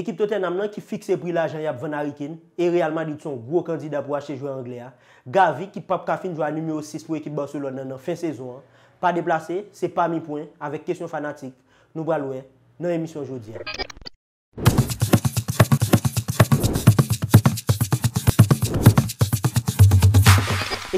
Ekip Tottenham nan ki fikse pri la ajan yap Vennarikin e realman dit son gro kandida pou achè jouè Anglèa. Gavi ki pap kafin jouè an numéro 6 pou ekip Barcelona nan fin sezon. Pa deplase, se pa mi pouen, avèk kesyon fanatik. Nou ba louè nan emisyon joudien.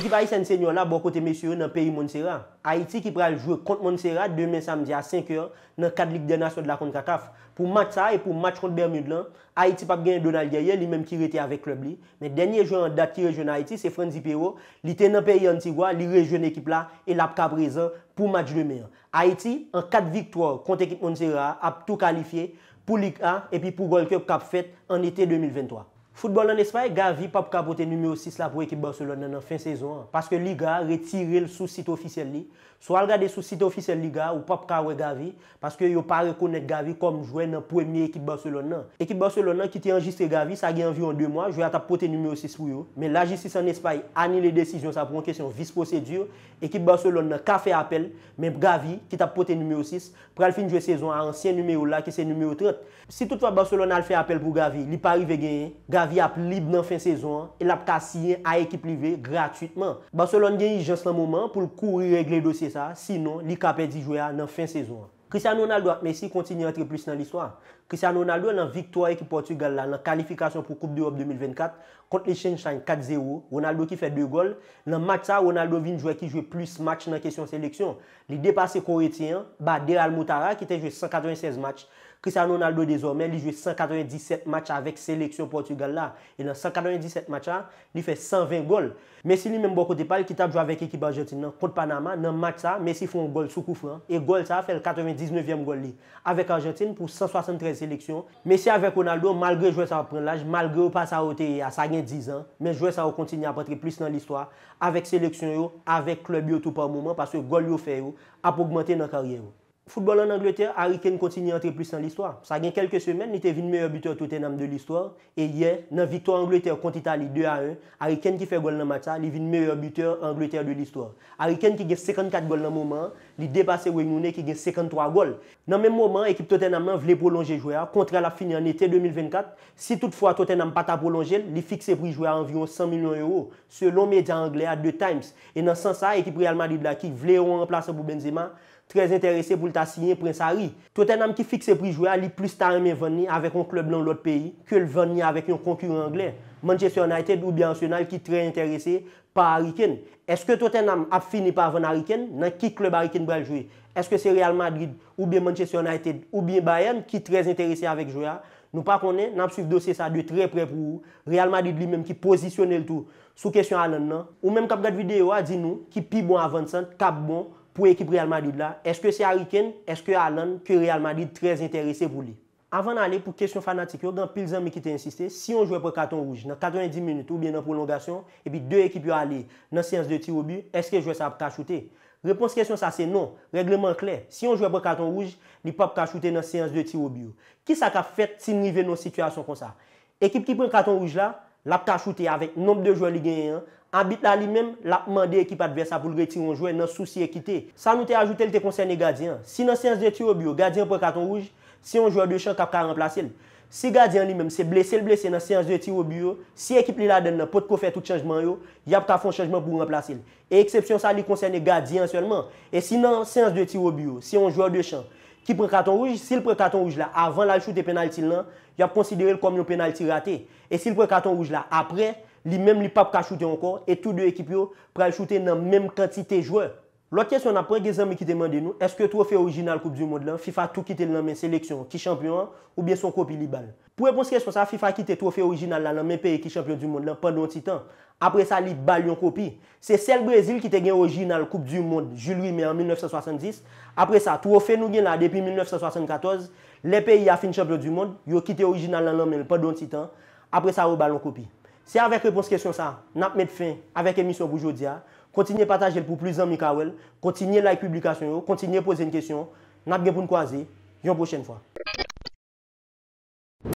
Kip ayisen senyon la bo kote mesye ou nan peyi Montserrat. Aiti ki pral jwe kont Montserrat demen samdi a 5 eur nan 4 lig dena sou de la kont Kakaf. Pou mat sa e pou mat kont Bermude lan, Aiti pap gen Donald Gaye li menm ki rete avek klub li. Men denye jou an dat ki rejou nan Aiti se Frenzy Pierrot li ten nan peyi Antigua li rejou nan ekip la e lap kab rezan pou mat jde men. Aiti an 4 viktor kont ekip Montserrat ap tou kalifiye pou lig a epi pou golkep kab fet an ete 2023. Foutbol nan espaye, Gavi pa pou ka pote numeo 6 la pou ekip Barcelona nan fin sezon an. Paske li ga retirel sou site ofisyel li. Sou al gade sou site ofisyel li ga ou pa pou ka wè Gavi. Paske yo pa rekounet Gavi kom jwè nan premye ekip Barcelona. Ekip Barcelona ki te enjistre Gavi, sa gen anviyon 2 mwa, jwè a tap pote numeo 6 pou yo. Men la jistris an espaye ani le desisyon, sa proun kesyon vispo se dure. Ekip Barcelona ka fè apel, men Gavi ki tap pote numeo 6. Pre al fin jwè sezon an ansyen numeo la ki se numeo 30. Si toutfa Barcelona al fè apel pou Gavi, li pari ve genyen Gavi avi ap lib nan fin sezon, el ap ka siyen a ekip libe gratuitman. Bas se lon gen yon jans lan mouman pou l'kou re-regle dosye sa, sinon, li kapè di jouya nan fin sezon. Cristiano Ronaldo ap Messi kontinye antre plus nan l'histoire. Cristiano Ronaldo nan viktoye ki Portugal la, nan kalifikasyon pou Koupe d'Europe 2024, kont le chen chan 4-0, Ronaldo ki fè 2 gol, nan match sa, Ronaldo vin jouye ki jouye plus match nan kesyon seleksyon. Li depase kore tiyan, deral motara ki ten jouye 196 match, Cristiano Ronaldo dezormen li jwe 197 match avèk seleksyon Portugal la. E nan 197 match la, li fè 120 gol. Messi li menm bo kote pal, ki tab jwa avèk ekipa Argentine nan kont Panama, nan match sa, Messi fè un gol soukou fran. E gol sa fè l'99e gol li. Avèk Argentine pou 173 seleksyon. Messi avèk Ronaldo, malgré jouè sa wè pren laj, malgré wè pas sa wè te yè, sa yè 10 an, men jouè sa wè kontinye apatre plus nan l'histoire, avèk seleksyon yo, avèk klub yo tout par mouman, paswe gol yo fè yo, apou gmentè nan karyè yo. Foutbol an Angleterre, Harry Kane kontinye antre plus an l'histoire. Sa gen kelke semen, nite vin meye buteur Tottenham de l'histoire. E ye, nan victoire Angleterre konti ta li 2-1, Harry Kane ki fe gol nan match sa, li vin meye buteur Angleterre de l'histoire. Harry Kane ki gen 54 gol nan mouman, li depase Weynounen ki gen 53 gol. Nan men mouman, ekip Tottenham an vle prolonje jouya, kontre la fini an ete 2024. Si toutfwa Tottenham pata prolonjen, li fikse pri jouya anvyon 100 milyon euro. Selon media Anglè a 2 times. E nan sensa, ekip Real Madrid la ki vle ouan plase pou Benzema, trez interese pou lta sinye prensari. To ten nam ki fikse pri Jouya li plus ta reme veni avek an klub nan lout peyi, ke l veni avek yon konkurren anglen. Manchester United ou bien Arsenal ki tre interese pa Ariken. Eske to ten nam ap fini pa ven Ariken, nan ki klub Ariken brel jouye? Eske se Real Madrid ou bien Manchester United ou bien Bayern ki trez interese avek Jouya? Nou pa konen, nam suiv dosye sa de tre pre pou ou. Real Madrid li menm ki posisyone l tou sou kesyon alen nan. Ou menm kap gat videyo a, di nou, ki pi bon avansan, kap bon, pou ekip Real Madrid la, eske se Ariken, eske Alan, ke Real Madrid trez interese pou li. Avan ale pou kesyon fanatik yo, dan pil zan mi ki te insiste, si yon jwè pou Katon Rouge, nan 90 minute ou bien nan prolongasyon, epi de ekip yo ale nan seans de tir ou bi, eske jwè sa pou ka choute? Repons kesyon sa se non, regleman kler, si yon jwè pou Katon Rouge, li pa pou ka choute nan seans de tir ou bi ou. Ki sa ka fet timrive nan sitwasyon kon sa? Ekip ki pren Katon Rouge la, l ap ka choute avèk nomb de jwa li genyen, abit la li mèm l ap mande ekip adversa pou l gre ti yon jwa nan souci ekite. San nou te ajoute l te konseyne gadyan, si nan seans de tiro biyo, gadyan pou katon rouge, si yon jwa de chan kap ka remplase l. Si gadyan li mèm se blese l blese nan seans de tiro biyo, si ekip li la den nan pot ko fè tout chanjman yo, y ap ka fon chanjman pou remplase l. E eksepsyon sa li konseyne gadyan selman, e si nan seans de tiro biyo, si yon jwa de chan, Ki prek aton rouj, sil prek aton rouj la, avan la l choute penalti l nan, y ap konsidere l kom yon penalti rate. E sil prek aton rouj la, apre, li menm li pap kachoute ankon, e tout de ekip yo prek choute nan menm kantite jouwe. Lo kesyon ap preke zanme ki te mande nou, eske trofe orijinal koupe du monde lan, FIFA tou kite lan men seleksyon ki champion ou bien son kopi li bal. Po repons kesyon sa, FIFA kite trofe orijinal lan men peye ki champion du monde lan pandon titan. Apre sa li bal yon kopi. Se sel Brazil kite gen orijinal koupe du monde julwi men an 1970, apre sa trofe nou gen la depi 1974, le peye ya fin champion du monde, yo kite orijinal lan men pandon titan, apre sa ou bal yon kopi. Se avèk repons kesyon sa, nap met fin avèk emisyon pou jodia, kontinye patajel pou plizan mi kawel, kontinye like publikasyon yo, kontinye pose yon kesyon, nap genpoun kwa zi, yon pochen fwa.